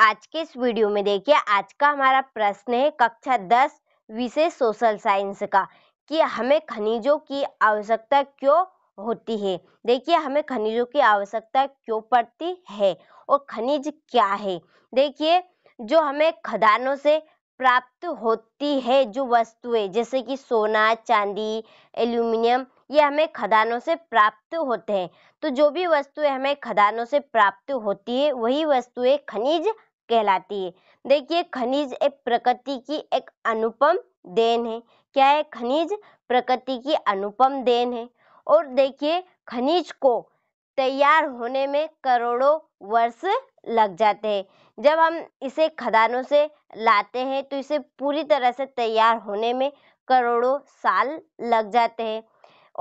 आज के इस वीडियो में देखिए आज का हमारा प्रश्न है कक्षा दस विषय सोशल साइंस का कि हमें खनिजों की आवश्यकता क्यों होती है देखिए हमें खनिजों की आवश्यकता क्यों पड़ती है और खनिज क्या है देखिए जो हमें खदानों से प्राप्त होती है जो वस्तुएं जैसे कि सोना चांदी एल्यूमिनियम ये हमें खदानों से प्राप्त होते हैं तो जो भी वस्तुएं हमें खदानों से प्राप्त होती है वही वस्तुएं खनिज कहलाती है देखिए खनिज एक प्रकृति की एक अनुपम देन है क्या है खनिज प्रकृति की अनुपम देन है और देखिए खनिज को तैयार होने में करोड़ों वर्ष लग जाते हैं जब हम इसे खदानों से लाते हैं तो इसे पूरी तरह से तैयार होने में करोड़ों साल लग जाते हैं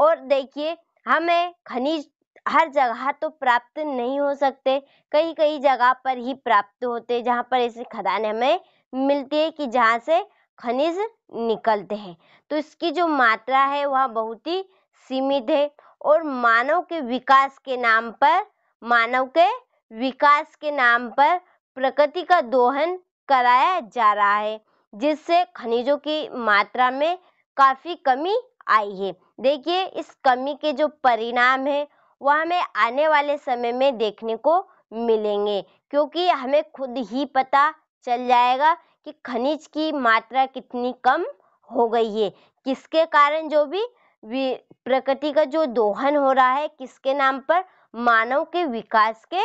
और देखिए हमें खनिज हर जगह तो प्राप्त नहीं हो सकते कई कई जगह पर ही प्राप्त होते हैं जहाँ पर ऐसी खदान हमें मिलती है कि जहाँ से खनिज निकलते हैं तो इसकी जो मात्रा है वह बहुत ही सीमित है और मानव के विकास के नाम पर मानव के विकास के नाम पर प्रकृति का दोहन कराया जा रहा है जिससे खनिजों की मात्रा में काफ़ी कमी आई है देखिए इस कमी के जो परिणाम है वह हमें आने वाले समय में देखने को मिलेंगे क्योंकि हमें खुद ही पता चल जाएगा कि खनिज की मात्रा कितनी कम हो गई है किसके कारण जो भी प्रकृति का जो दोहन हो रहा है किसके नाम पर मानव के विकास के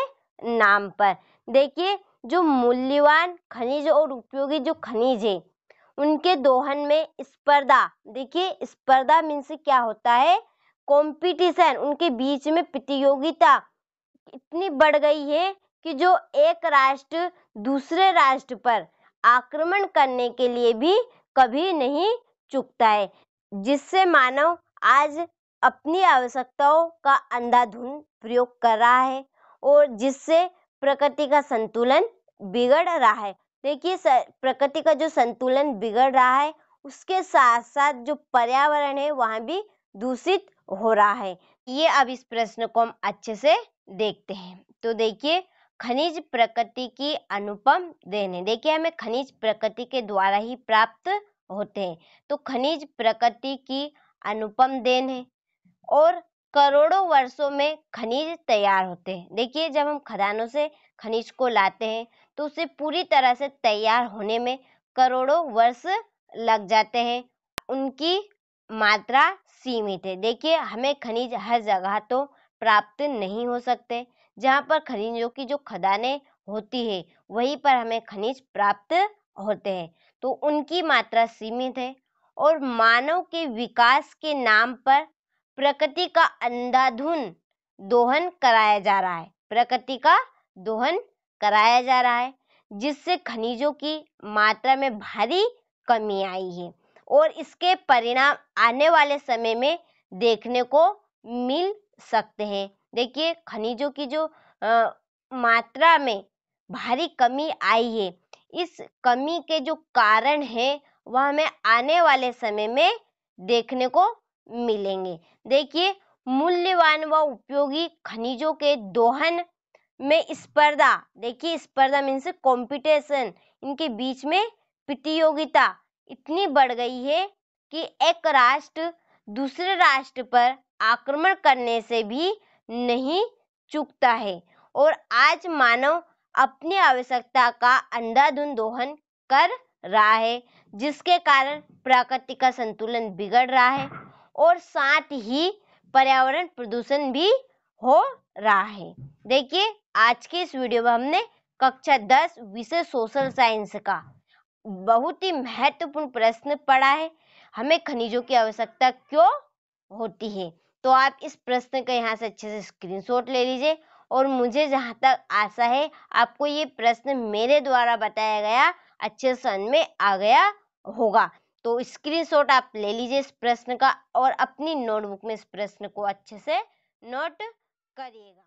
नाम पर देखिए जो मूल्यवान खनिज और उपयोगी जो खनिज है उनके दोहन में स्पर्धा देखिए स्पर्धा मीन्स क्या होता है कंपटीशन उनके बीच में प्रतियोगिता इतनी बढ़ गई है कि जो एक राष्ट्र दूसरे राष्ट्र पर आक्रमण करने के लिए भी कभी नहीं चुकता है जिससे मानव आज अपनी आवश्यकताओं का अंधाधुंध प्रयोग कर रहा है और जिससे प्रकृति का संतुलन बिगड़ रहा है देखिए प्रकृति का जो संतुलन बिगड़ रहा है उसके साथ साथ जो पर्यावरण है वहाँ भी दूषित हो रहा है ये अब इस प्रश्न को हम अच्छे से देखते हैं तो देखिए खनिज प्रकृति की अनुपम देने देखिए हमें खनिज प्रकृति के द्वारा ही प्राप्त होते हैं तो खनिज प्रकृति की अनुपम देन है और करोड़ों वर्षों में खनिज तैयार होते हैं देखिए जब हम खदानों से खनिज को लाते हैं तो उसे पूरी तरह से तैयार होने में करोड़ों वर्ष लग जाते हैं उनकी मात्रा सीमित है देखिए हमें खनिज हर जगह तो प्राप्त नहीं हो सकते जहाँ पर खनिजों की जो खदानें होती है वहीं पर हमें खनिज प्राप्त होते हैं तो उनकी मात्रा सीमित है और मानव के विकास के नाम पर प्रकृति का अंधाधुन दोहन कराया जा रहा है प्रकृति का दोहन कराया जा रहा है जिससे खनिजों की मात्रा में भारी कमी आई है और इसके परिणाम आने वाले समय में देखने को मिल सकते हैं देखिए खनिजों की जो आ, मात्रा में भारी कमी आई है इस कमी के जो कारण है वह हमें आने वाले समय में देखने को मिलेंगे देखिए मूल्यवान व उपयोगी खनिजों के दोहन में स्पर्धा देखिए स्पर्धा मीन्स कॉम्पिटिशन इनके बीच में प्रतियोगिता इतनी बढ़ गई है कि एक राष्ट्र दूसरे राष्ट्र पर आक्रमण करने से भी नहीं चुकता है और आज मानव अपनी आवश्यकता का अंधाधुंध दोहन कर रहा है जिसके कारण प्रकृति का संतुलन बिगड़ रहा है और साथ ही पर्यावरण प्रदूषण भी हो रहा है देखिए आज के इस वीडियो में हमने कक्षा 10 विषय सोशल साइंस का बहुत ही महत्वपूर्ण प्रश्न पड़ा है हमें खनिजों की आवश्यकता क्यों होती है तो आप इस प्रश्न का यहाँ से अच्छे से स्क्रीनशॉट ले लीजिए और मुझे जहाँ तक आशा है आपको ये प्रश्न मेरे द्वारा बताया गया अच्छे सन में आ गया होगा तो स्क्रीनशॉट आप ले लीजिए इस प्रश्न का और अपनी नोटबुक में इस प्रश्न को अच्छे से नोट करिएगा